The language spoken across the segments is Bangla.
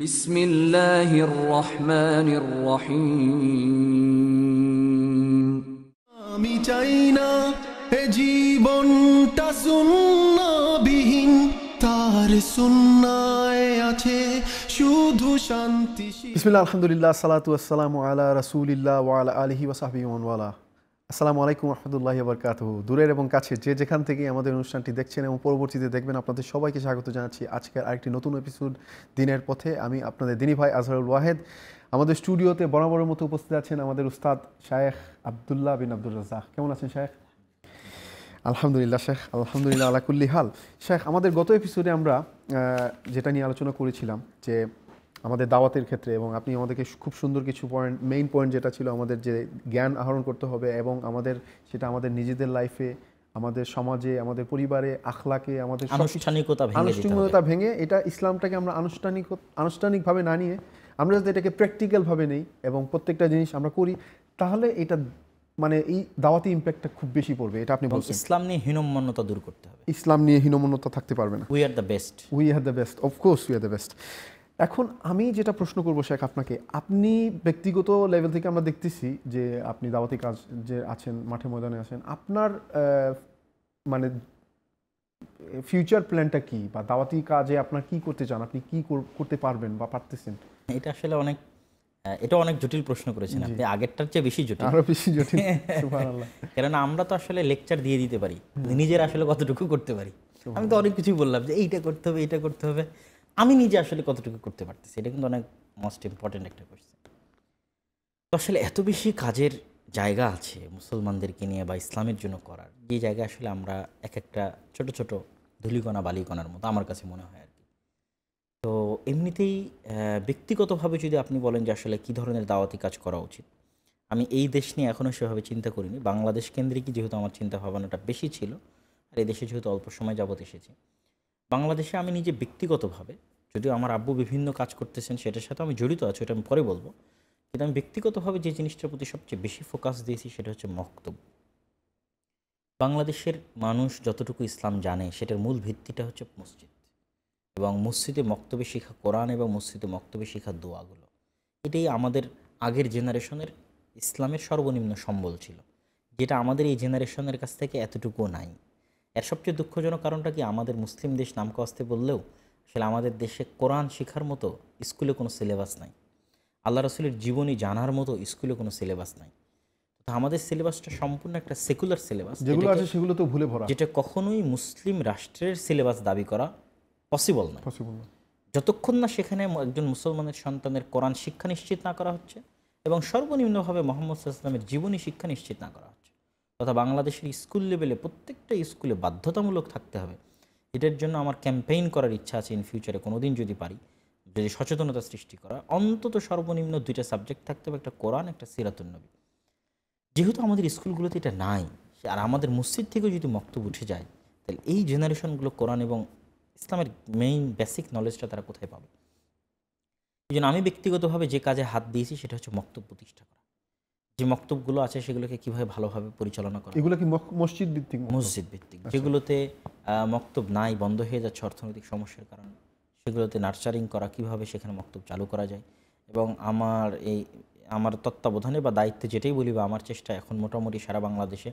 بسم الله الرحمن الرحيم আমি চাই না এ জীবনটা সুন্নাবিহীন তার সুন্নায় আছে শুধু শান্তি বিসমিল্লাহ আলহামদুলিল্লাহ সালাতু ওয়াসসালামু আলা রাসূলিল্লাহ ওয়া আলা আলিহি ওয়া সাহবিহি ওয়া ওয়ালা আসসালামু আলাইকুম রহমতুল্লাহ বরকাত দূরের এবং কাছে যে যেখান থেকে আমাদের অনুষ্ঠানটি দেখছেন এবং পরবর্তীতে দেখবেন আপনাদের সবাইকে স্বাগত জানাচ্ছি আজকের আরেকটি নতুন এপিসোড দিনের পথে আমি আপনাদের দিনী ভাই আজহারুল ওয়াহেদ আমাদের স্টুডিওতে বরাবরের মতো উপস্থিত আছেন আমাদের উস্তাদ শায়েখ আবদুল্লাহ বিন আব্দুল রাজাক কেমন আছেন শায়েখ আলহামদুলিল্লাহ শেখ আলহামদুলিল্লাহ আলাকুল্লি হাল শেখ আমাদের গত এপিসোডে আমরা যেটা নিয়ে আলোচনা করেছিলাম যে আমাদের দাওয়াতের ক্ষেত্রে এবং আপনি আমাদেরকে খুব সুন্দর কিছু পয়েন্ট মেইন পয়েন্ট যেটা ছিল আমাদের যে জ্ঞান আহরণ করতে হবে এবং আমাদের সেটা আমাদের নিজেদের লাইফে আমাদের সমাজে আমাদের পরিবারে আখলাকে আমাদের আনুষ্ঠানিকতা আনুষ্ঠানিকতা ভেঙে এটা ইসলামটাকে আমরা আনুষ্ঠানিক আনুষ্ঠানিকভাবে না নিয়ে আমরা যদি এটাকে প্র্যাকটিক্যালভাবে নেই এবং প্রত্যেকটা জিনিস আমরা করি তাহলে এটা মানে এই দাওয়াতি ইম্প্যাক্টটা খুব বেশি পড়বে এটা আপনি বলছেন ইসলাম নিয়ে হীনমন্যতা দূর করতে হবে ইসলাম নিয়ে হীনমন্যতা থাকতে পারবে না we are the best we are the best of course we are the best এখন আমি যেটা প্রশ্ন করবো শেখ আপনাকে আপনি ব্যক্তিগত লেভেল থেকে আমরা দেখতেছি যে আপনি দাওয়াতি কাজ যে আছেন মাঠে ময়দানে আছেন আপনার মানে ফিউচার প্ল্যানটা কি বা দাওয়াতি কাজে আপনার কি করতে চান আপনি কি করতে পারবেন বা পারতেছেন এটা আসলে অনেক এটা অনেক জটিল প্রশ্ন করেছেন আপনি আগেরটার চেয়ে বেশি জটিল আরো বেশি জটিল কারণ আমরা তো আসলে লেকচার দিয়ে দিতে পারি নিজের আসলে কতটুকু করতে পারি আমি তো অনেক কিছুই বললাম যে এইটা করতে হবে এটা করতে হবে আমি নিজে আসলে কতটুকু করতে পারতেছি এটা কিন্তু অনেক মোস্ট ইম্পর্টেন্ট একটা কোয়েশ্চেন তো আসলে এত বেশি কাজের জায়গা আছে মুসলমানদেরকে নিয়ে বা ইসলামের জন্য করার যে জায়গায় আসলে আমরা এক একটা ছোট ছোট ধুলিকণা বালিকণার মতো আমার কাছে মনে হয় আর কি তো এমনিতেই ব্যক্তিগতভাবে যদি আপনি বলেন যে আসলে কী ধরনের দাওয়াতি কাজ করা উচিত আমি এই দেশ নিয়ে এখনও সেভাবে চিন্তা করিনি বাংলাদেশ কেন্দ্রিকই যেহেতু আমার চিন্তা ভাবনাটা বেশি ছিল আর এই দেশে যেহেতু অল্প সময় যাবত এসেছি বাংলাদেশে আমি নিজে ব্যক্তিগতভাবে যদিও আমার আব্বু বিভিন্ন কাজ করতেছেন সেটার সাথে আমি জড়িত আছি ওটা আমি পরে বলবো কিন্তু আমি ব্যক্তিগতভাবে যে জিনিসটার প্রতি সবচেয়ে বেশি ফোকাস দিয়েছি সেটা হচ্ছে মক্তব্য বাংলাদেশের মানুষ যতটুকু ইসলাম জানে সেটার মূল ভিত্তিটা হচ্ছে মসজিদ এবং মসজিদে মক্তব্যে শেখা কোরআন এবং মসজিদে মক্তব্যে শেখা দোয়াগুলো এটাই আমাদের আগের জেনারেশনের ইসলামের সর্বনিম্ন সম্বল ছিল যেটা আমাদের এই জেনারেশনের কাছ থেকে এতটুকুও নাই এর সবচেয়ে দুঃখজনক কারণটা কি আমাদের মুসলিম দেশ নামকে আসতে বললেও আসলে আমাদের দেশে কোরআন শেখার মতো স্কুলে কোনো সিলেবাস নাই আল্লাহ রসুলের জীবনী জানার মতো স্কুলে কোনো সিলেবাস নাই আমাদের সিলেবাসটা সম্পূর্ণ একটা সেকুলার সিলেবাস যেগুলো আছে সেগুলো তো ভুলে ভরা যেটা কখনোই মুসলিম রাষ্ট্রের সিলেবাস দাবি করা পসিবল না পসিবল না যতক্ষণ না সেখানে একজন মুসলমানের সন্তানের কোরআন শিক্ষা নিশ্চিত না করা হচ্ছে এবং সর্বনিম্নভাবে মোহাম্মদ ইসলামের জীবনী শিক্ষা নিশ্চিত না করা হচ্ছে তথা বাংলাদেশের স্কুল লেভেলে প্রত্যেকটা স্কুলে বাধ্যতামূলক থাকতে হবে এটার জন্য আমার ক্যাম্পেইন করার ইচ্ছা আছে ইন ফিউচারে কোনো দিন যদি পারি যদি সচেতনতা সৃষ্টি করা অন্তত সর্বনিম্ন দুইটা সাবজেক্ট থাকতে হবে একটা কোরআন একটা সিরাতুন্নবী যেহেতু আমাদের স্কুলগুলোতে এটা নাই আর আমাদের মসজিদ থেকেও যদি মক্তব উঠে যায় তাহলে এই জেনারেশনগুলো কোরআন এবং ইসলামের মেইন বেসিক নলেজটা তারা কোথায় পাবে এই আমি ব্যক্তিগতভাবে যে কাজে হাত দিয়েছি সেটা হচ্ছে মক্তব প্রতিষ্ঠা করা যে মক্তবগুলো আছে সেগুলোকে কিভাবে ভালোভাবে পরিচালনা করা এগুলো কি মসজিদ ভিত্তিক মসজিদ ভিত্তিক আচ্ছা। যেগুলোতে মক্তব নাই বন্ধ হয়ে যাচ্ছে অর্থনৈতিক সমস্যার কারণে সেগুলোতে নার্সারিং করা কিভাবে সেখানে মক্তব চালু করা যায় এবং আমার এই আমার তত্ত্বাবধানে বা দায়িত্বে যেটাই বলি বা আমার চেষ্টা এখন মোটামুটি সারা বাংলাদেশে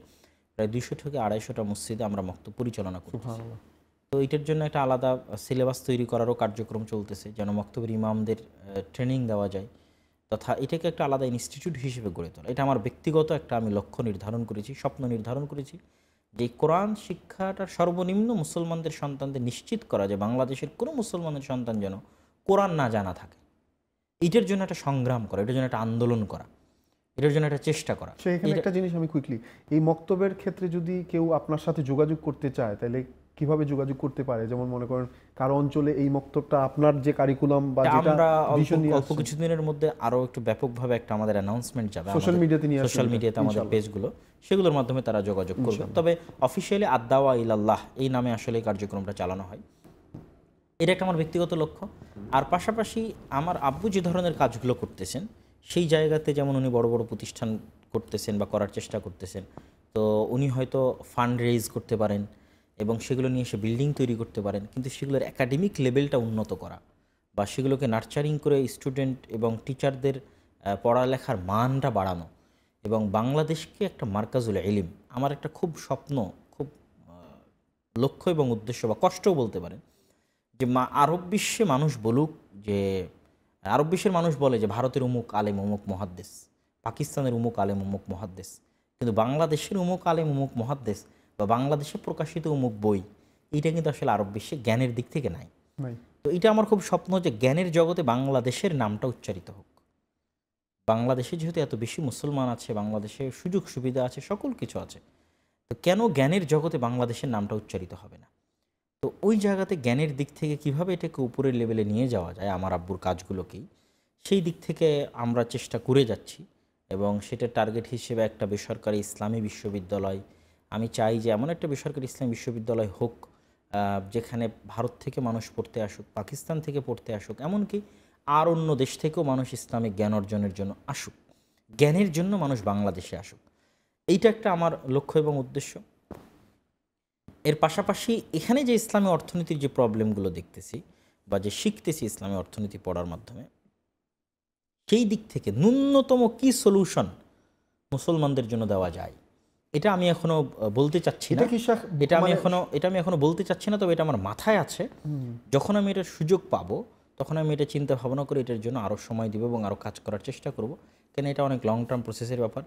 প্রায় দুইশো থেকে আড়াইশোটা মসজিদে আমরা মক্তব পরিচালনা করি তো এটার জন্য একটা আলাদা সিলেবাস তৈরি করারও কার্যক্রম চলতেছে যেন মক্তবের ইমামদের ট্রেনিং দেওয়া যায় তথা এটাকে একটা আলাদা ইনস্টিটিউট হিসেবে গড়ে তোলা এটা আমার ব্যক্তিগত একটা আমি লক্ষ্য নির্ধারণ করেছি স্বপ্ন নির্ধারণ করেছি যে কোরআন শিক্ষাটা সর্বনিম্ন মুসলমানদের সন্তানদের নিশ্চিত করা যে বাংলাদেশের কোনো মুসলমানের সন্তান যেন কোরআন না জানা থাকে এটার জন্য একটা সংগ্রাম করা এটার জন্য একটা আন্দোলন করা এটার জন্য একটা চেষ্টা করা একটা জিনিস আমি কুইকলি এই মক্তবের ক্ষেত্রে যদি কেউ আপনার সাথে যোগাযোগ করতে চায় তাহলে কিভাবে যোগাযোগ করতে পারে যেমন মনে করেন কারো অঞ্চলে এই মক্তবটা আপনার যে কারিকুলাম বা যেটা কিছুদিনের মধ্যে আরো একটু ব্যাপকভাবে একটা আমাদের অ্যানাউন্সমেন্ট যাবে সোশ্যাল মিডিয়াতে নিয়ে সোশ্যাল মিডিয়াতে আমাদের পেজগুলো সেগুলোর মাধ্যমে তারা যোগাযোগ করবে তবে অফিশিয়ালি আদাওয়া ইলাল্লাহ এই নামে আসলে কার্যক্রমটা চালানো হয় এটা একটা আমার ব্যক্তিগত লক্ষ্য আর পাশাপাশি আমার আব্বু যে ধরনের কাজগুলো করতেছেন সেই জায়গাতে যেমন উনি বড় বড় প্রতিষ্ঠান করতেছেন বা করার চেষ্টা করতেছেন তো উনি হয়তো ফান্ড রেজ করতে পারেন এবং সেগুলো নিয়ে এসে বিল্ডিং তৈরি করতে পারেন কিন্তু সেগুলোর একাডেমিক লেভেলটা উন্নত করা বা সেগুলোকে নার্চারিং করে স্টুডেন্ট এবং টিচারদের পড়ালেখার মানটা বাড়ানো এবং বাংলাদেশকে একটা মার্কাজুল এলিম আমার একটা খুব স্বপ্ন খুব লক্ষ্য এবং উদ্দেশ্য বা কষ্টও বলতে পারেন যে মা আরব বিশ্বে মানুষ বলুক যে আরব বিশ্বের মানুষ বলে যে ভারতের উমুক আলেম উমুক মহাদ্দেশ পাকিস্তানের উমুক আলেম উমুক মহাদ্দেশ কিন্তু বাংলাদেশের উমুক আলেম উমুক মহাদ্দেশ বা বাংলাদেশে প্রকাশিত অমুক বই এটা কিন্তু আসলে আরব বিশ্বে জ্ঞানের দিক থেকে নাই তো এটা আমার খুব স্বপ্ন যে জ্ঞানের জগতে বাংলাদেশের নামটা উচ্চারিত হোক বাংলাদেশে যেহেতু এত বেশি মুসলমান আছে বাংলাদেশে সুযোগ সুবিধা আছে সকল কিছু আছে তো কেন জ্ঞানের জগতে বাংলাদেশের নামটা উচ্চারিত হবে না তো ওই জায়গাতে জ্ঞানের দিক থেকে কিভাবে এটাকে উপরের লেভেলে নিয়ে যাওয়া যায় আমার আব্বুর কাজগুলোকেই সেই দিক থেকে আমরা চেষ্টা করে যাচ্ছি এবং সেটা টার্গেট হিসেবে একটা বেসরকারি ইসলামী বিশ্ববিদ্যালয় আমি চাই যে এমন একটা বেসরকারি ইসলাম বিশ্ববিদ্যালয় হোক যেখানে ভারত থেকে মানুষ পড়তে আসুক পাকিস্তান থেকে পড়তে আসুক এমনকি আর অন্য দেশ থেকেও মানুষ ইসলামিক জ্ঞান অর্জনের জন্য আসুক জ্ঞানের জন্য মানুষ বাংলাদেশে আসুক এইটা একটা আমার লক্ষ্য এবং উদ্দেশ্য এর পাশাপাশি এখানে যে ইসলামী অর্থনীতির যে প্রবলেমগুলো দেখতেছি বা যে শিখতেছি ইসলামী অর্থনীতি পড়ার মাধ্যমে সেই দিক থেকে ন্যূনতম কি সলিউশন মুসলমানদের জন্য দেওয়া যায় এটা আমি এখনো বলতে চাচ্ছি না এটা আমি মানে এখনো এটা আমি এখনো বলতে চাচ্ছি না তবে এটা আমার মাথায় আছে যখন আমি এটা সুযোগ পাবো তখন আমি এটা চিন্তা ভাবনা করে এটার জন্য আরও সময় দেবো এবং আরও কাজ করার চেষ্টা করব কেন এটা অনেক লং টার্ম প্রসেসের ব্যাপার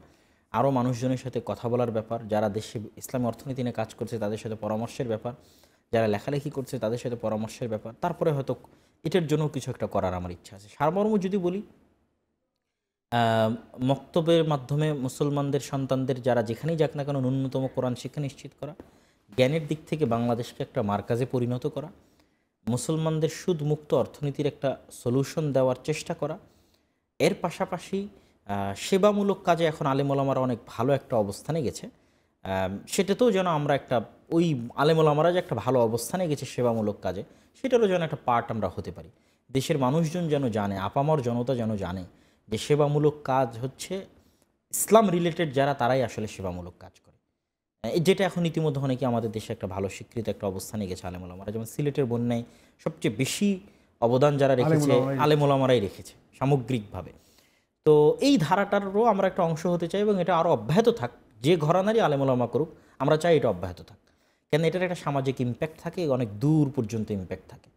আরও মানুষজনের সাথে কথা বলার ব্যাপার যারা দেশে ইসলামী অর্থনীতি নিয়ে কাজ করছে তাদের সাথে পরামর্শের ব্যাপার যারা লেখালেখি করছে তাদের সাথে পরামর্শের ব্যাপার তারপরে হয়তো এটার জন্য কিছু একটা করার আমার ইচ্ছা আছে সারমর্ম যদি বলি মক্তবের মাধ্যমে মুসলমানদের সন্তানদের যারা যেখানেই যাক না কেন ন্যূনতম কোরআন শিক্ষা নিশ্চিত করা জ্ঞানের দিক থেকে বাংলাদেশকে একটা মার্কাজে পরিণত করা মুসলমানদের সুদমুক্ত অর্থনীতির একটা সলিউশন দেওয়ার চেষ্টা করা এর পাশাপাশি সেবামূলক কাজে এখন আলেমলামারা অনেক ভালো একটা অবস্থানে গেছে সেটাতেও যেন আমরা একটা ওই আলেমুলামারা যে একটা ভালো অবস্থানে গেছে সেবামূলক কাজে সেটারও যেন একটা পার্ট আমরা হতে পারি দেশের মানুষজন যেন জানে আপামর জনতা যেন জানে যে সেবামূলক কাজ হচ্ছে ইসলাম রিলেটেড যারা তারাই আসলে সেবামূলক কাজ করে যেটা এখন ইতিমধ্যে অনেকে আমাদের দেশে একটা ভালো স্বীকৃত একটা অবস্থানে গেছে আলেমুলামারা যেমন সিলেটের বন্যায় সবচেয়ে বেশি অবদান যারা রেখেছে আলেমুলামারাই রেখেছে সামগ্রিকভাবে তো এই ধারাটারও আমরা একটা অংশ হতে চাই এবং এটা আরও অব্যাহত থাক যে ঘরানারই আলেমুলামা করুক আমরা চাই এটা অব্যাহত থাক কেন এটার একটা সামাজিক ইম্প্যাক্ট থাকে অনেক দূর পর্যন্ত ইম্প্যাক্ট থাকে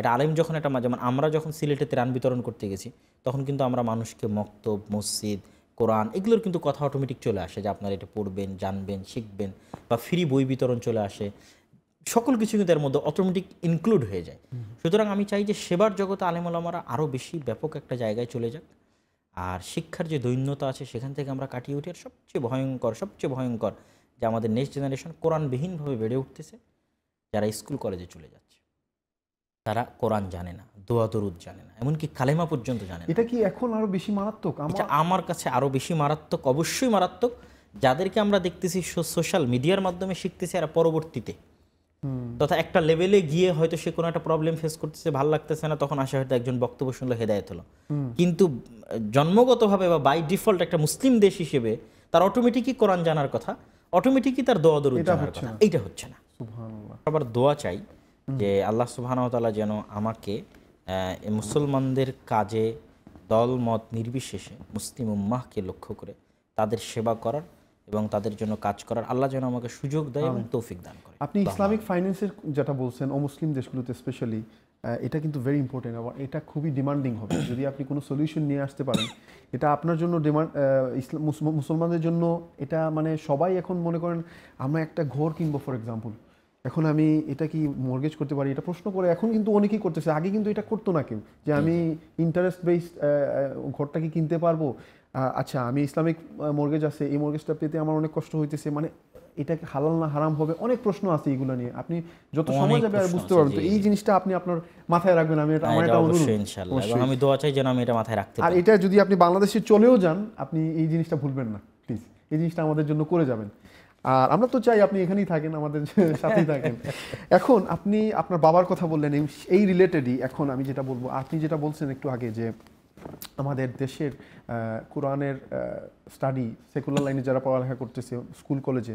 এটা আলেম যখন এটা যেমন আমরা যখন সিলেটে ত্রাণ বিতরণ করতে গেছি তখন কিন্তু আমরা মানুষকে মক্তব মসজিদ কোরআন এগুলোর কিন্তু কথা অটোমেটিক চলে আসে যে আপনারা এটা পড়বেন জানবেন শিখবেন বা ফ্রি বই বিতরণ চলে আসে সকল কিছু কিন্তু এর মধ্যে অটোমেটিক ইনক্লুড হয়ে যায় সুতরাং আমি চাই যে সেবার জগতে আলেমুলামারা আরও বেশি ব্যাপক একটা জায়গায় চলে যাক আর শিক্ষার যে দৈন্যতা আছে সেখান থেকে আমরা কাটিয়ে উঠে আর সবচেয়ে ভয়ঙ্কর সবচেয়ে ভয়ঙ্কর যে আমাদের নেক্সট জেনারেশন কোরআনবিহীনভাবে বেড়ে উঠতেছে যারা স্কুল কলেজে চলে যাচ্ছে তারা কোরআন জানে না দোয়া দরুদ জানে না এমনকি কালেমা পর্যন্ত জানে এটা কি এখন আরও বেশি মারাত্মক আমার কাছে আরও বেশি মারাত্মক অবশ্যই মারাত্মক যাদেরকে আমরা দেখতেছি সোশ্যাল মিডিয়ার মাধ্যমে শিখতেছি আর পরবর্তীতে তথা একটা লেভেলে গিয়ে হয়তো সে কোনো একটা প্রবলেম ফেস করতেছে ভাল লাগতেছে না তখন আসে হয়তো একজন বক্তব্য শুনলো হেদায়ত হলো কিন্তু জন্মগতভাবে বা বাই ডিফল্ট একটা মুসলিম দেশ হিসেবে তার অটোমেটিকই কোরআন জানার কথা অটোমেটিকই তার দোয়া দরুদ জানার কথা এইটা হচ্ছে না আবার দোয়া চাই যে আল্লাহ সুবাহানতালা যেন আমাকে মুসলমানদের কাজে দল মত নির্বিশেষে মুসলিম উম্মাহকে লক্ষ্য করে তাদের সেবা করার এবং তাদের জন্য কাজ করার আল্লাহ যেন আমাকে সুযোগ দেয় এবং তৌফিক দান করে আপনি ইসলামিক ফাইন্যান্সের যেটা বলছেন ও মুসলিম দেশগুলোতে স্পেশালি এটা কিন্তু ভেরি ইম্পর্টেন্ট আবার এটা খুবই ডিমান্ডিং হবে যদি আপনি কোনো সলিউশন নিয়ে আসতে পারেন এটা আপনার জন্য ডিমান্ড ইসলাম মুসলমানদের জন্য এটা মানে সবাই এখন মনে করেন আমরা একটা ঘর কিনবো ফর এক্সাম্পল এখন আমি এটা কি মর্গেজ করতে পারি এটা প্রশ্ন করে এখন কিন্তু অনেকেই করতেছে আগে কিন্তু এটা করতো না কেউ যে আমি ইন্টারেস্ট বেসড ঘরটা কি কিনতে পারবো আচ্ছা আমি ইসলামিক মর্গেজ আছে এই মর্গেজটা পেতে আমার অনেক কষ্ট হইতেছে মানে এটা হালাল না হারাম হবে অনেক প্রশ্ন আছে এগুলো নিয়ে আপনি যত সময় যাবে আর বুঝতে পারবেন তো এই জিনিসটা আপনি আপনার মাথায় রাখবেন আমি এটা আমার এটা অনুরোধ ইনশাআল্লাহ এবং আমি দোয়া চাই যেন আমি এটা মাথায় রাখতে পারি আর এটা যদি আপনি বাংলাদেশে চলেও যান আপনি এই জিনিসটা ভুলবেন না প্লিজ এই জিনিসটা আমাদের জন্য করে যাবেন আর আমরা তো চাই আপনি এখানেই থাকেন আমাদের সাথেই থাকেন এখন আপনি আপনার বাবার কথা বললেন এই রিলেটেডই এখন আমি যেটা বলবো আপনি যেটা বলছেন একটু আগে যে আমাদের দেশের কোরআনের স্টাডি সেকুলার লাইনে যারা পড়ালেখা করতেছে স্কুল কলেজে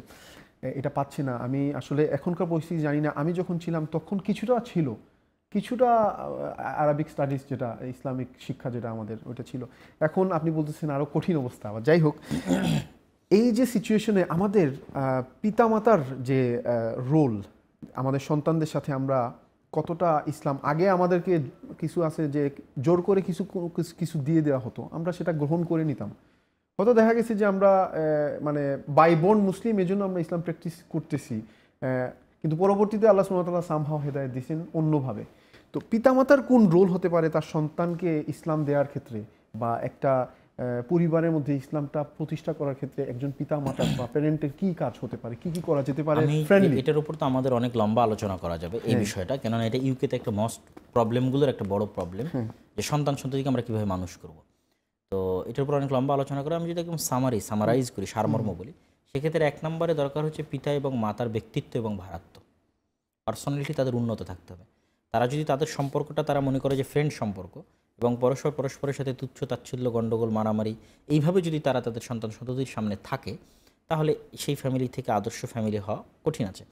এটা পাচ্ছি না আমি আসলে এখনকার পরিস্থিতি জানি না আমি যখন ছিলাম তখন কিছুটা ছিল কিছুটা আরবিক স্টাডিজ যেটা ইসলামিক শিক্ষা যেটা আমাদের ওটা ছিল এখন আপনি বলতেছেন আরও কঠিন অবস্থা আবার যাই হোক এই যে সিচুয়েশনে আমাদের পিতামাতার যে রোল আমাদের সন্তানদের সাথে আমরা কতটা ইসলাম আগে আমাদেরকে কিছু আছে যে জোর করে কিছু কিছু দিয়ে দেওয়া হতো আমরা সেটা গ্রহণ করে নিতাম হয়তো দেখা গেছে যে আমরা মানে বাই বোন মুসলিম এজন্য আমরা ইসলাম প্র্যাকটিস করতেছি কিন্তু পরবর্তীতে আল্লাহ সুমতাল্লাহ সামহাও হেদায়ত দিয়েছেন অন্যভাবে তো পিতামাতার কোন রোল হতে পারে তার সন্তানকে ইসলাম দেওয়ার ক্ষেত্রে বা একটা পরিবারের মধ্যে ইসলামটা প্রতিষ্ঠা করার ক্ষেত্রে একজন পিতা মাতা বা প্যারেন্টের কি কাজ হতে পারে কি কি করা যেতে পারে ফ্রেন্ডলি এটার উপর তো আমাদের অনেক লম্বা আলোচনা করা যাবে এই হ্যাঁ। বিষয়টা কেননা এটা ইউকেতে একটা মস্ট প্রবলেমগুলোর একটা বড় প্রবলেম হ্যাঁ। যে সন্তান সন্ততিকে আমরা কিভাবে মানুষ করব তো এটার উপর অনেক লম্বা আলোচনা করে আমি যদি একদম সামারি সামারাইজ করি সারমর্ম বলি সেক্ষেত্রে এক নম্বরে দরকার হচ্ছে পিতা এবং মাতার ব্যক্তিত্ব এবং ভারাত্ম পার্সোনালিটি তাদের উন্নত থাকতে হবে তারা যদি তাদের সম্পর্কটা তারা মনে করে যে ফ্রেন্ড সম্পর্ক এবং পরস্পর পরস্পরের সাথে তুচ্ছ তাচ্ছল্য গণ্ডগোল মারামারি এইভাবে যদি তারা তাদের সন্তান সন্ততির সামনে থাকে তাহলে সেই ফ্যামিলি থেকে আদর্শ ফ্যামিলি হওয়া কঠিন আছে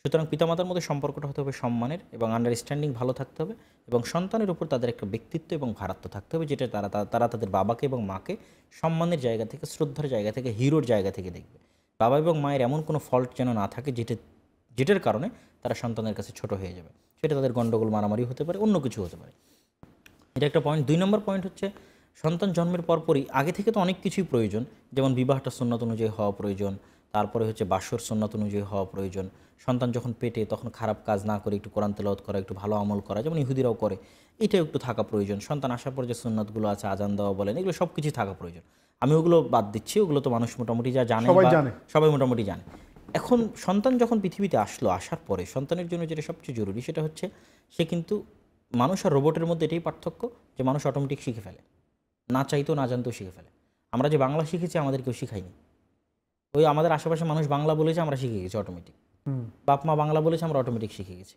সুতরাং পিতামাতার মধ্যে সম্পর্কটা হতে হবে সম্মানের এবং আন্ডারস্ট্যান্ডিং ভালো থাকতে হবে এবং সন্তানের উপর তাদের একটা ব্যক্তিত্ব এবং ভারাত্ব থাকতে হবে যেটা তারা তারা তাদের বাবাকে এবং মাকে সম্মানের জায়গা থেকে শ্রদ্ধার জায়গা থেকে হিরোর জায়গা থেকে দেখবে বাবা এবং মায়ের এমন কোনো ফল্ট যেন না থাকে যেটা যেটার কারণে তারা সন্তানের কাছে ছোট হয়ে যাবে সেটা তাদের গণ্ডগোল মারামারি হতে পারে অন্য কিছু হতে পারে এটা একটা পয়েন্ট দুই নম্বর পয়েন্ট হচ্ছে সন্তান জন্মের পরপরই আগে থেকে তো অনেক কিছুই প্রয়োজন যেমন বিবাহটা সন্ন্যত অনুযায়ী হওয়া প্রয়োজন তারপরে হচ্ছে বাসর সন্ন্যত অনুযায়ী হওয়া প্রয়োজন সন্তান যখন পেটে তখন খারাপ কাজ না করে একটু কোরআন তেলাওত করা একটু ভালো আমল করা যেমন ইহুদিরাও করে এটাও একটু থাকা প্রয়োজন সন্তান আসার পর যে সন্ন্যতগুলো আছে আজান দেওয়া বলেন এগুলো সব কিছুই থাকা প্রয়োজন আমি ওগুলো বাদ দিচ্ছি ওগুলো তো মানুষ মোটামুটি যা জানে সবাই মোটামুটি জানে এখন সন্তান যখন পৃথিবীতে আসলো আসার পরে সন্তানের জন্য যেটা সবচেয়ে জরুরি সেটা হচ্ছে সে কিন্তু মানুষ আর রোবটের মধ্যে এটাই পার্থক্য যে মানুষ অটোমেটিক শিখে ফেলে না চাইতেও না জানতেও শিখে ফেলে আমরা যে বাংলা শিখেছি আমাদের কেউ শিখাইনি ওই আমাদের আশেপাশে মানুষ বাংলা বলেছে আমরা শিখে গেছি অটোমেটিক বাপ মা বাংলা বলেছে আমরা অটোমেটিক শিখে গেছি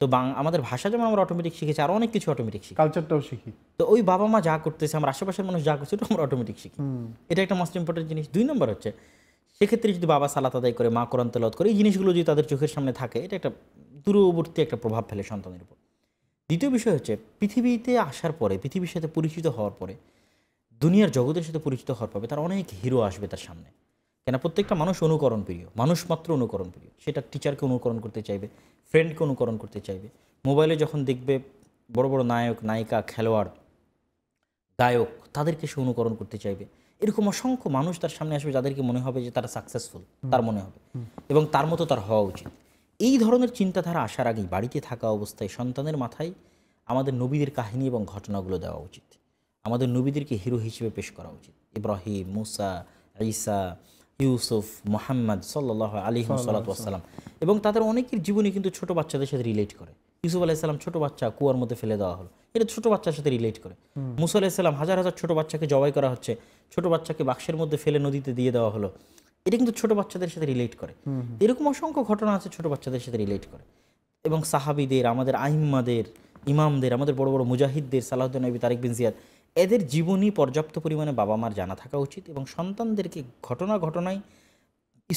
তো আমাদের ভাষা যেমন আমরা অটোমেটিক শিখেছি আরও অনেক কিছু অটোমেটিক শিখি কালচারটাও শিখি তো ওই বাবা মা যা করতেছে আমার আশেপাশের মানুষ যা করছে ওটা আমরা অটোমেটিক শিখি এটা একটা মোস্ট ইম্পর্টেন্ট জিনিস দুই নম্বর হচ্ছে সেক্ষেত্রে যদি বাবা সালাত আদায় করে মা কোরআন তেলত করে এই জিনিসগুলো যদি তাদের চোখের সামনে থাকে এটা একটা দূরবর্তী একটা প্রভাব ফেলে সন্তানের উপর দ্বিতীয় বিষয় হচ্ছে পৃথিবীতে আসার পরে পৃথিবীর সাথে পরিচিত হওয়ার পরে দুনিয়ার জগতের সাথে পরিচিত হওয়ার পরে তার অনেক হিরো আসবে তার সামনে কেন প্রত্যেকটা মানুষ অনুকরণ প্রিয় মানুষ মাত্র অনুকরণ প্রিয় সেটা টিচারকে অনুকরণ করতে চাইবে ফ্রেন্ডকে অনুকরণ করতে চাইবে মোবাইলে যখন দেখবে বড় বড় নায়ক নায়িকা খেলোয়াড় গায়ক তাদেরকে সে অনুকরণ করতে চাইবে এরকম অসংখ্য মানুষ তার সামনে আসবে যাদেরকে মনে হবে যে তারা সাকসেসফুল তার মনে হবে এবং তার মতো তার হওয়া উচিত এই ধরনের চিন্তাধারা আসার আগেই বাড়িতে থাকা অবস্থায় সন্তানের মাথায় আমাদের নবীদের কাহিনী এবং ঘটনাগুলো দেওয়া উচিত আমাদের নবীদেরকে হিরো হিসেবে পেশ করা উচিত ইব্রাহিম মুসা ঈসা ইউসুফ মোহাম্মদ সাল্লাহ আলী সাল্লাম এবং তাদের অনেকের জীবনী কিন্তু ছোট বাচ্চাদের সাথে রিলেট করে ইউসুফ আলাইসালাম ছোট বাচ্চা কুয়ার মধ্যে ফেলে দেওয়া হলো এটা ছোট বাচ্চার সাথে রিলেট করে মুসা আলাইসালাম হাজার হাজার ছোট বাচ্চাকে জবাই করা হচ্ছে ছোট বাচ্চাকে বাক্সের মধ্যে ফেলে নদীতে দিয়ে দেওয়া হলো এটা কিন্তু ছোট বাচ্চাদের সাথে রিলেট করে এরকম অসংখ্য ঘটনা আছে ছোট বাচ্চাদের সাথে রিলেট করে এবং সাহাবিদের আমাদের আহিম্মাদের ইমামদের আমাদের বড় বড় মুজাহিদদের সালাহদ্দিন নবী তারিক বিন জিয়াদ এদের জীবনী পর্যাপ্ত পরিমাণে বাবা মার জানা থাকা উচিত এবং সন্তানদেরকে ঘটনা ঘটনায়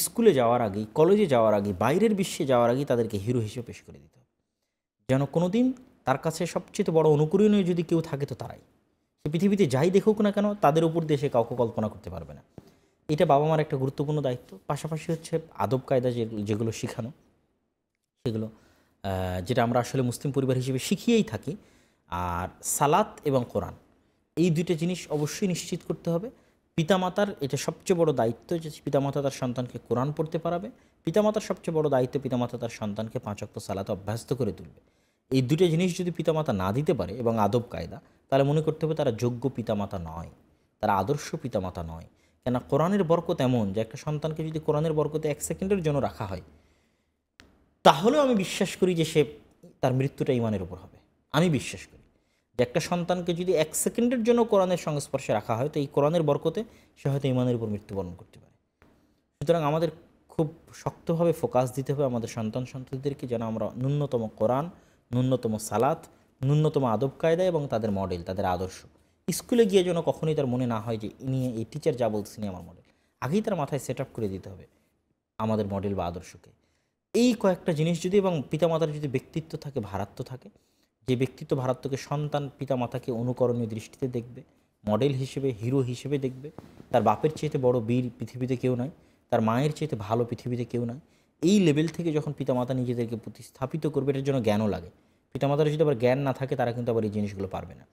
স্কুলে যাওয়ার আগেই কলেজে যাওয়ার আগে বাইরের বিশ্বে যাওয়ার আগেই তাদেরকে হিরো হিসেবে পেশ করে দিতে হবে যেন কোনো দিন তার কাছে সবচেয়ে বড় অনুকরণীয় যদি কেউ থাকে তো তারাই সে পৃথিবীতে যাই দেখুক না কেন তাদের উপর দিয়ে সে কাউকে কল্পনা করতে পারবে না এটা বাবা মার একটা গুরুত্বপূর্ণ দায়িত্ব পাশাপাশি হচ্ছে আদব কায়দা যে যেগুলো শেখানো সেগুলো যেটা আমরা আসলে মুসলিম পরিবার হিসেবে শিখিয়েই থাকি আর সালাত এবং কোরআন এই দুইটা জিনিস অবশ্যই নিশ্চিত করতে হবে পিতামাতার এটা সবচেয়ে বড় দায়িত্ব যে পিতামাতা তার সন্তানকে কোরআন পড়তে পারাবে পিতামাতার সবচেয়ে বড় দায়িত্ব পিতামাতা তার সন্তানকে পাঁচক্ত সালাতে অভ্যস্ত করে তুলবে এই দুটো জিনিস যদি পিতামাতা না দিতে পারে এবং আদব কায়দা তাহলে মনে করতে হবে তারা যোগ্য পিতামাতা নয় তারা আদর্শ পিতামাতা নয় কেন কোরআনের বরকত এমন যে একটা সন্তানকে যদি কোরআনের বরকতে এক সেকেন্ডের জন্য রাখা হয় তাহলেও আমি বিশ্বাস করি যে সে তার মৃত্যুটা ইমানের উপর হবে আমি বিশ্বাস করি যে একটা সন্তানকে যদি এক সেকেন্ডের জন্য কোরআনের সংস্পর্শে রাখা হয় তো এই কোরআনের বরকতে সে হয়তো ইমানের উপর মৃত্যুবরণ করতে পারে সুতরাং আমাদের খুব শক্তভাবে ফোকাস দিতে হবে আমাদের সন্তান সন্ততিদেরকে যেন আমরা ন্যূনতম কোরআন ন্যূনতম সালাত ন্যূনতম আদব কায়দা এবং তাদের মডেল তাদের আদর্শ স্কুলে গিয়ে যেন কখনোই তার মনে না হয় যে ইনি এই টিচার যা বলছেন আমার মডেল আগেই তার মাথায় সেট আপ করে দিতে হবে আমাদের মডেল বা আদর্শকে এই কয়েকটা জিনিস যদি এবং পিতামাতার যদি ব্যক্তিত্ব থাকে ভারাত্ম থাকে যে ব্যক্তিত্ব ভারাত্মকে সন্তান পিতামাতাকে অনুকরণীয় দৃষ্টিতে দেখবে মডেল হিসেবে হিরো হিসেবে দেখবে তার বাপের চেয়েতে বড় বীর পৃথিবীতে কেউ নয় তার মায়ের চেয়েতে ভালো পৃথিবীতে কেউ নয় এই লেভেল থেকে যখন পিতামাতা নিজেদেরকে প্রতিস্থাপিত করবে এটার জন্য জ্ঞানও লাগে পিতামাতার যদি আবার জ্ঞান না থাকে তারা কিন্তু আবার এই জিনিসগুলো পারবে না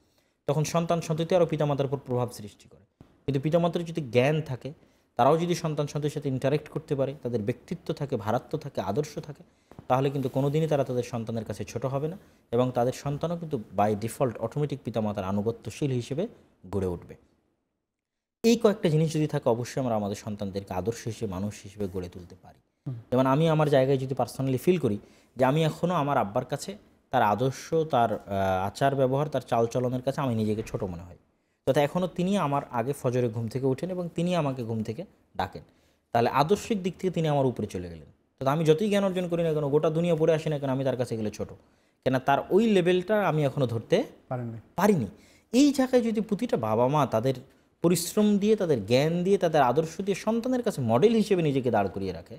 তখন সন্তান সন্ততি আরও পিতামাতার উপর প্রভাব সৃষ্টি করে কিন্তু পিতামাতার যদি জ্ঞান থাকে তারাও যদি সন্তান সন্ততির সাথে ইন্টারেক্ট করতে পারে তাদের ব্যক্তিত্ব থাকে ভারাত্ম থাকে আদর্শ থাকে তাহলে কিন্তু কোনোদিনই তারা তাদের সন্তানের কাছে ছোট হবে না এবং তাদের সন্তানও কিন্তু বাই ডিফল্ট অটোমেটিক পিতামাতার আনুগত্যশীল হিসেবে গড়ে উঠবে এই কয়েকটা জিনিস যদি থাকে অবশ্যই আমরা আমাদের সন্তানদেরকে আদর্শ হিসেবে মানুষ হিসেবে গড়ে তুলতে পারি যেমন আমি আমার জায়গায় যদি পার্সোনালি ফিল করি যে আমি এখনও আমার আব্বার কাছে তার আদর্শ তার আচার ব্যবহার তার চালচলনের কাছে আমি নিজেকে ছোট মনে হয় তথা এখনও তিনি আমার আগে ফজরে ঘুম থেকে উঠেন এবং তিনি আমাকে ঘুম থেকে ডাকেন তাহলে আদর্শিক দিক থেকে তিনি আমার উপরে চলে গেলেন তো আমি যতই জ্ঞান অর্জন করি না কেন গোটা দুনিয়া পড়ে আসি না কেন আমি তার কাছে গেলে ছোট কেন তার ওই লেভেলটা আমি এখনও ধরতে পারিনি পারিনি এই জায়গায় যদি প্রতিটা বাবা মা তাদের পরিশ্রম দিয়ে তাদের জ্ঞান দিয়ে তাদের আদর্শ দিয়ে সন্তানের কাছে মডেল হিসেবে নিজেকে দাঁড় করিয়ে রাখে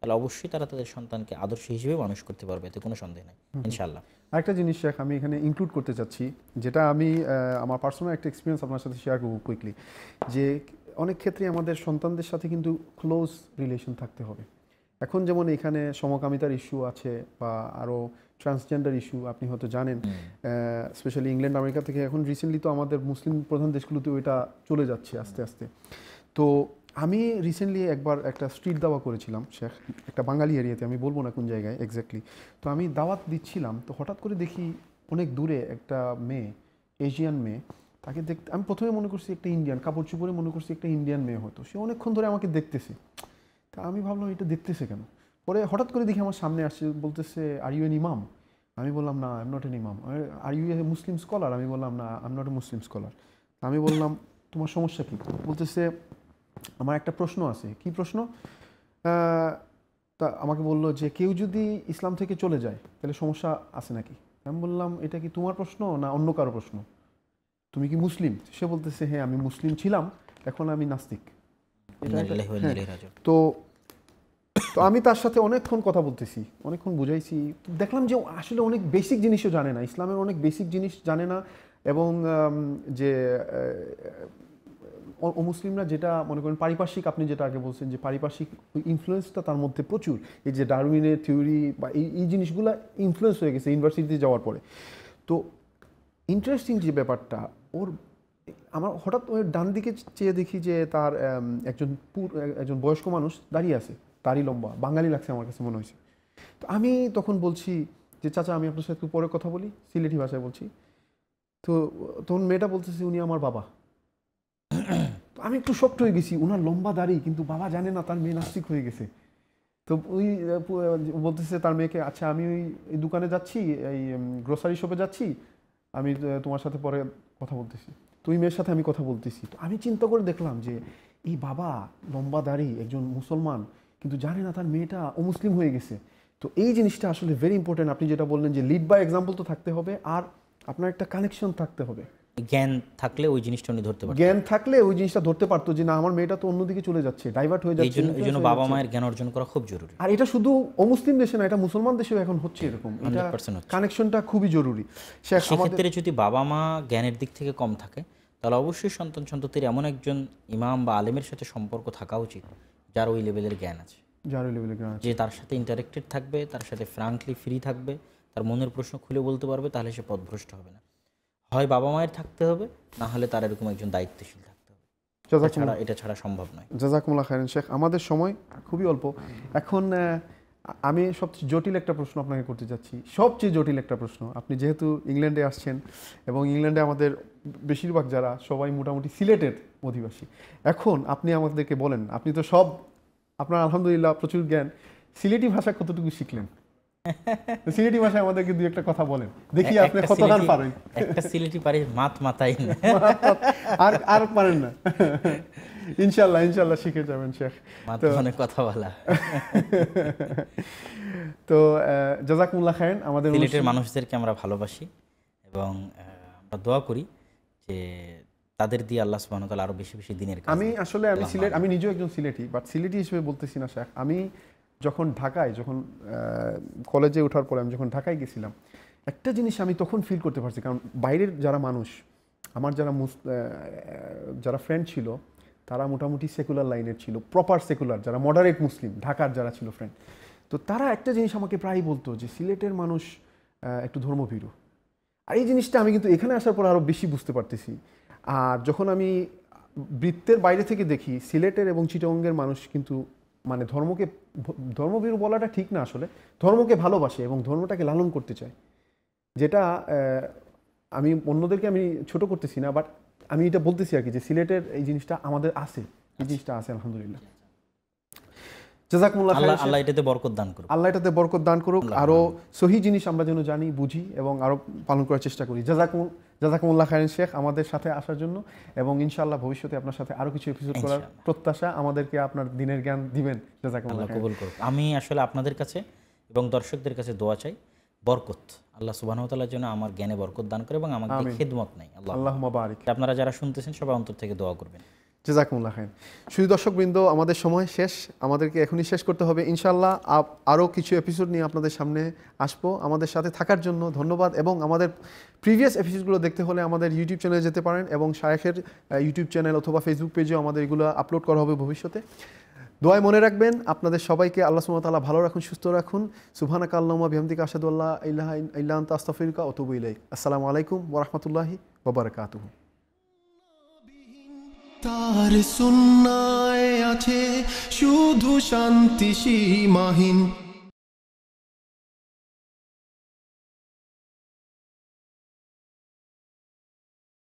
তাহলে অবশ্যই তারা তাদের সন্তানকে আদর্শ হিসেবে মানুষ করতে পারবে এতে কোনো সন্দেহ নেই ইনশাল্লাহ একটা জিনিস শেখ আমি এখানে ইনক্লুড করতে চাচ্ছি যেটা আমি আমার পার্সোনাল একটা এক্সপিরিয়েন্স আপনার সাথে শেয়ার করবো কুইকলি যে অনেক ক্ষেত্রে আমাদের সন্তানদের সাথে কিন্তু ক্লোজ রিলেশন থাকতে হবে এখন যেমন এখানে সমকামিতার ইস্যু আছে বা আরও ট্রান্সজেন্ডার ইস্যু আপনি হয়তো জানেন স্পেশালি ইংল্যান্ড আমেরিকা থেকে এখন রিসেন্টলি তো আমাদের মুসলিম প্রধান দেশগুলোতে ওইটা চলে যাচ্ছে আস্তে আস্তে তো আমি রিসেন্টলি একবার একটা স্ট্রিট দাওয়া করেছিলাম শেখ একটা বাঙালি এরিয়াতে আমি বলবো না কোন জায়গায় এক্স্যাক্টলি তো আমি দাওয়াত দিচ্ছিলাম তো হঠাৎ করে দেখি অনেক দূরে একটা মেয়ে এশিয়ান মেয়ে তাকে দেখতে আমি প্রথমে মনে করছি একটা ইন্ডিয়ান কাপড় চুপড়ে মনে করছি একটা ইন্ডিয়ান মেয়ে হতো সে অনেকক্ষণ ধরে আমাকে দেখতেছে তা আমি ভাবলাম এটা দেখতেছে কেন পরে হঠাৎ করে দেখি আমার সামনে আসছে বলতেছে আর ইউ এন ইমাম আমি বললাম না আম নট এন ইমাম are U A Muslim scholar আমি বললাম না আম নট এ মুসলিম স্কলার আমি বললাম তোমার সমস্যা কী বলতেছে আমার একটা প্রশ্ন আছে কি প্রশ্ন তা আমাকে বলল যে কেউ যদি ইসলাম থেকে চলে যায় তাহলে সমস্যা আছে নাকি আমি বললাম এটা কি তোমার প্রশ্ন না অন্য কারো প্রশ্ন তুমি কি মুসলিম সে বলতেছে হ্যাঁ আমি মুসলিম ছিলাম এখন আমি নাস্তিক হ্যাঁ। তো তো আমি তার সাথে অনেকক্ষণ কথা বলতেছি অনেকক্ষণ বুঝাইছি দেখলাম যে আসলে অনেক বেসিক জিনিসও জানে না ইসলামের অনেক বেসিক জিনিস জানে না এবং যে মুসলিমরা যেটা মনে করেন পারিপার্শ্বিক আপনি যেটা আগে বলছেন যে পারিপার্শ্বিক ইনফ্লুয়েন্সটা তার মধ্যে প্রচুর এই যে ডারউইনের থিওরি বা এই এই জিনিসগুলো ইনফ্লুয়েন্স হয়ে গেছে ইউনিভার্সিটিতে যাওয়ার পরে তো ইন্টারেস্টিং যে ব্যাপারটা ওর আমার হঠাৎ ওর ডান দিকে চেয়ে দেখি যে তার একজন একজন বয়স্ক মানুষ দাঁড়িয়ে আছে তারই লম্বা বাঙালি লাগছে আমার কাছে মনে হয়েছে তো আমি তখন বলছি যে চাচা আমি আপনার সাথে একটু পরে কথা বলি সিলেটি ভাষায় বলছি তো তখন মেয়েটা বলতেছে উনি আমার বাবা আমি একটু শক্ত হয়ে গেছি ওনার লম্বা দাড়ি কিন্তু বাবা জানে না তার মেয়ে নাস্তিক হয়ে গেছে তো ওই বলতেছে তার মেয়েকে আচ্ছা আমি ওই দোকানে যাচ্ছি এই গ্রোসারি শপে যাচ্ছি আমি তোমার সাথে পরে কথা বলতেছি তুই মেয়ের সাথে আমি কথা বলতেছি তো আমি চিন্তা করে দেখলাম যে এই বাবা লম্বা দাড়ি একজন মুসলমান কিন্তু জানে না তার মেয়েটা অমুসলিম হয়ে গেছে তো এই জিনিসটা আসলে ভেরি ইম্পর্টেন্ট আপনি যেটা বললেন যে লিড বাই এক্সাম্পল তো থাকতে হবে আর আপনার একটা কানেকশন থাকতে হবে জ্ঞান থাকলে ওই জিনিসটা উনি ধরতে পারতেন জ্ঞান থাকলে ওই জিনিসটা ধরতে পারতো যে না আমার মেয়েটা তো অন্যদিকে চলে যাচ্ছে ডাইভার্ট হয়ে যাচ্ছে এই জন্য বাবা মায়ের জ্ঞান অর্জন করা খুব জরুরি আর এটা শুধু অমুসলিম দেশে না এটা মুসলমান দেশেও এখন হচ্ছে এরকম কানেকশনটা খুবই জরুরি সেক্ষেত্রে যদি বাবা মা জ্ঞানের দিক থেকে কম থাকে তাহলে অবশ্যই সন্তান সন্ততির এমন একজন ইমাম বা আলেমের সাথে সম্পর্ক থাকা উচিত যার ওই লেভেলের জ্ঞান আছে যার ওই লেভেলের জ্ঞান যে তার সাথে ইন্টারেক্টেড থাকবে তার সাথে ফ্রাঙ্কলি ফ্রি থাকবে তার মনের প্রশ্ন খুলে বলতে পারবে তাহলে সে পথভ্রষ্ট হবে না হয় বাবা মায়ের থাকতে হবে না হলে তার এরকম একজন দায়িত্বশীল থাকতে হবে ছাড়া এটা ছাড়া সম্ভব নয় জাজাকুমুল্লা খায়রান শেখ আমাদের সময় খুবই অল্প এখন আমি সবচেয়ে জটিল একটা প্রশ্ন আপনাকে করতে চাচ্ছি সবচেয়ে জটিল একটা প্রশ্ন আপনি যেহেতু ইংল্যান্ডে আসছেন এবং ইংল্যান্ডে আমাদের বেশিরভাগ যারা সবাই মোটামুটি সিলেটের অধিবাসী এখন আপনি আমাদেরকে বলেন আপনি তো সব আপনার আলহামদুলিল্লাহ প্রচুর জ্ঞান সিলেটি ভাষা কতটুকু শিখলেন সিলেটি ভাষায় আমাদেরকে দুই একটা কথা বলেন দেখি আপনি কতক্ষণ পারেন একটা সিলেটি পারি মাত মাতাই আর আর পারেন না ইনশাল্লাহ ইনশাল্লাহ শিখে যাবেন শেখ অনেক মানে কথা বলা তো জাজাকুমুল্লাহ খায়েন আমাদের সিলেটের মানুষদেরকে আমরা ভালোবাসি এবং আমরা দোয়া করি যে তাদের দিয়ে আল্লাহ সুবহানাহু তাআলা আরো বেশি বেশি দিনের আমি আসলে আমি সিলেট আমি নিজেও একজন সিলেটি বাট সিলেটি হিসেবে বলতেছি না শেখ আমি যখন ঢাকায় যখন কলেজে ওঠার পরে আমি যখন ঢাকায় গেছিলাম একটা জিনিস আমি তখন ফিল করতে পারছি কারণ বাইরের যারা মানুষ আমার যারা যারা ফ্রেন্ড ছিল তারা মোটামুটি সেকুলার লাইনের ছিল প্রপার সেকুলার যারা মডারেট মুসলিম ঢাকার যারা ছিল ফ্রেন্ড তো তারা একটা জিনিস আমাকে প্রায় বলতো যে সিলেটের মানুষ একটু ধর্মভীরু আর এই জিনিসটা আমি কিন্তু এখানে আসার পর আরও বেশি বুঝতে পারতেছি আর যখন আমি বৃত্তের বাইরে থেকে দেখি সিলেটের এবং চিটঙ্গের মানুষ কিন্তু মানে ধর্মকে ধর্মবীর বলাটা ঠিক না আসলে ধর্মকে ভালোবাসে এবং ধর্মটাকে লালন করতে চায় যেটা আমি অন্যদেরকে আমি ছোট করতেছি না বাট আমি এটা বলতেছি আর কি যে সিলেটের এই জিনিসটা আমাদের আছে এই জিনিসটা আছে আলহামদুলিল্লাহ জাজাকুমুল্লাহ আল্লাহ এটাতে বরকত দান করুক আল্লাহ এটাতে বরকত দান করুক সহি জিনিস আমরা যেন জানি বুঝি এবং পালন করার চেষ্টা করি জাজাকুমুল্লাহ শেখ আমাদের সাথে আসার জন্য এবং ইনশাআল্লাহ ভবিষ্যতে আপনার সাথে কিছু এপিসোড করার প্রত্যাশা আমাদেরকে আপনার দিনের জ্ঞান দিবেন জাজাকুমুল্লাহ কবুল করুক আমি আসলে আপনাদের কাছে এবং দর্শকদের কাছে দোয়া চাই বরকত আল্লাহ সুবাহতাল্লাহ যেন আমার জ্ঞানে বরকত দান করে এবং আমাকে খেদমত নাই আল্লাহ আপনারা যারা শুনতেছেন সবাই অন্তর থেকে দোয়া করবেন জেজাকুমুল্লা খান শুধু দর্শকবৃন্দ আমাদের সময় শেষ আমাদেরকে এখনই শেষ করতে হবে ইনশাল্লাহ আরও কিছু এপিসোড নিয়ে আপনাদের সামনে আসবো আমাদের সাথে থাকার জন্য ধন্যবাদ এবং আমাদের প্রিভিয়াস এপিসোডগুলো দেখতে হলে আমাদের ইউটিউব চ্যানেলে যেতে পারেন এবং শায়েখের ইউটিউব চ্যানেল অথবা ফেসবুক পেজেও আমাদের এগুলো আপলোড করা হবে ভবিষ্যতে দোয়ায় মনে রাখবেন আপনাদের সবাইকে আল্লাহ সুমতাল্লাহ ভালো রাখুন সুস্থ রাখুন সুভানাক কাল্লামা বিহামদিক আসাদুল্লাহ ইল্লাহ ইল্লাহ আস্তাফিরকা অতুবু আসসালামু আলাইকুম ওরহমতুল্লাহি ওবরাকাতুহু তার সুন্নায় আছে শুধু শান্তি সীমাহীন